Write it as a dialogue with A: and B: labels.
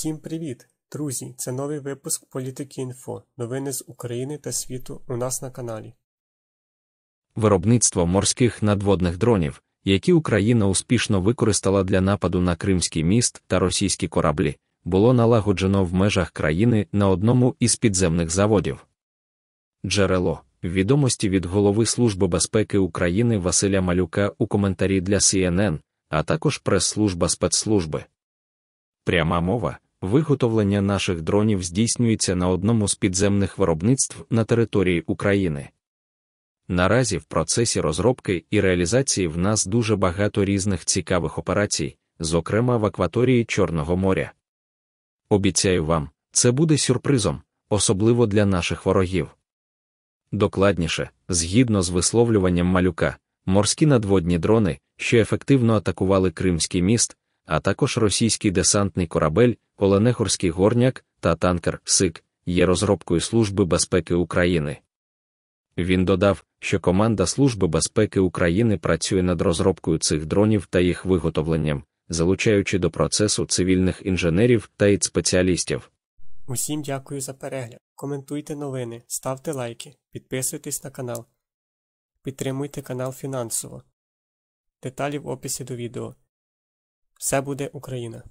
A: Всім привіт, друзі! Це новий випуск Політики інфо, новини з України та світу у нас на каналі.
B: Виробництво морських надводних дронів, які Україна успішно використала для нападу на Кримський міст та російські кораблі, було налагоджено в межах країни на одному із підземних заводів. Джерело відомості від голови Служби безпеки України Василя Малюка у коментарі для CNN, а також прес-служба спецслужби. Пряма мова виготовлення наших дронів здійснюється на одному з підземних виробництв на території України. Наразі в процесі розробки і реалізації в нас дуже багато різних цікавих операцій, зокрема в акваторії Чорного моря. Обіцяю вам, це буде сюрпризом, особливо для наших ворогів. Докладніше, згідно з висловлюванням малюка, морські надводні дрони, що ефективно атакували Кримський міст, а також російський десантний корабель, Оленегорський горняк та танкер СИК є розробкою Служби безпеки України. Він додав, що команда Служби безпеки України працює над розробкою цих дронів та їх виготовленням, залучаючи до процесу цивільних інженерів та ІД спеціалістів.
A: Усім дякую за перегляд. Коментуйте новини, ставте лайки, підписуйтесь на канал. Підтримуйте канал фінансово. Деталі в описі до відео. Все буде Україна!